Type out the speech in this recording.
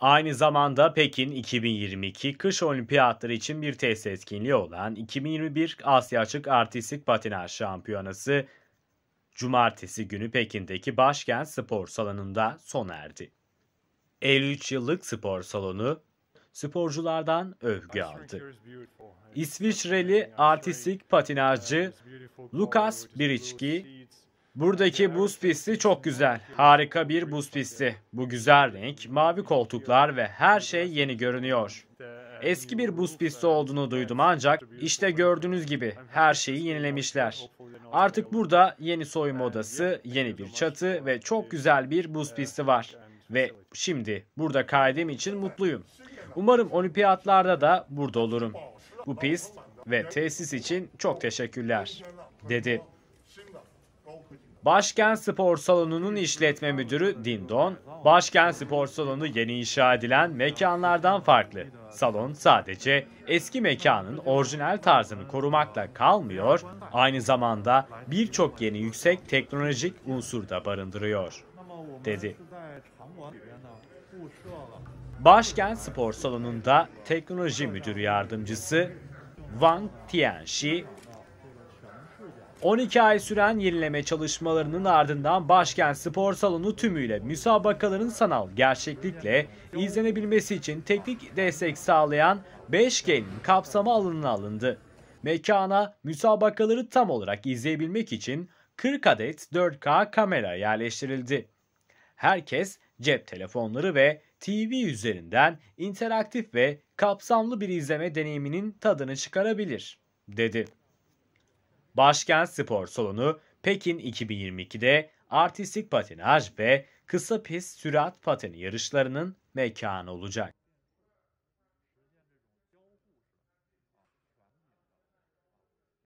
Aynı zamanda Pekin 2022 kış olimpiyatları için bir test etkinliği olan 2021 Asya Açık Artistik Patinaj Şampiyonası Cumartesi günü Pekin'deki başkent spor salonunda sona erdi. 53 yıllık spor salonu sporculardan övgü aldı. İsviçreli artistik patinajcı Lukas Biriçki Buradaki buz pisti çok güzel. Harika bir buz pisti. Bu güzel renk, mavi koltuklar ve her şey yeni görünüyor. Eski bir buz pisti olduğunu duydum ancak işte gördüğünüz gibi her şeyi yenilemişler. Artık burada yeni soyunma odası, yeni bir çatı ve çok güzel bir buz pisti var. Ve şimdi burada kaydım için mutluyum. Umarım olimpiyatlarda da burada olurum. Bu pist ve tesis için çok teşekkürler, dedi. Başkent Spor Salonu'nun işletme müdürü Dindon, Başkent Spor Salonu yeni inşa edilen mekanlardan farklı. Salon sadece eski mekanın orijinal tarzını korumakla kalmıyor, aynı zamanda birçok yeni yüksek teknolojik unsur da barındırıyor, dedi. Başkent Spor Salonu'nda teknoloji müdürü yardımcısı Wang Tianxi, 12 ay süren yenileme çalışmalarının ardından başkent spor salonu tümüyle müsabakaların sanal gerçeklikle izlenebilmesi için teknik destek sağlayan 5G'nin kapsama alanına alındı. Mekana müsabakaları tam olarak izleyebilmek için 40 adet 4K kamera yerleştirildi. Herkes cep telefonları ve TV üzerinden interaktif ve kapsamlı bir izleme deneyiminin tadını çıkarabilir, dedi. Başkent Spor Salonu Pekin 2022'de artistik patinaj ve kısa pist sürat pateni yarışlarının mekanı olacak.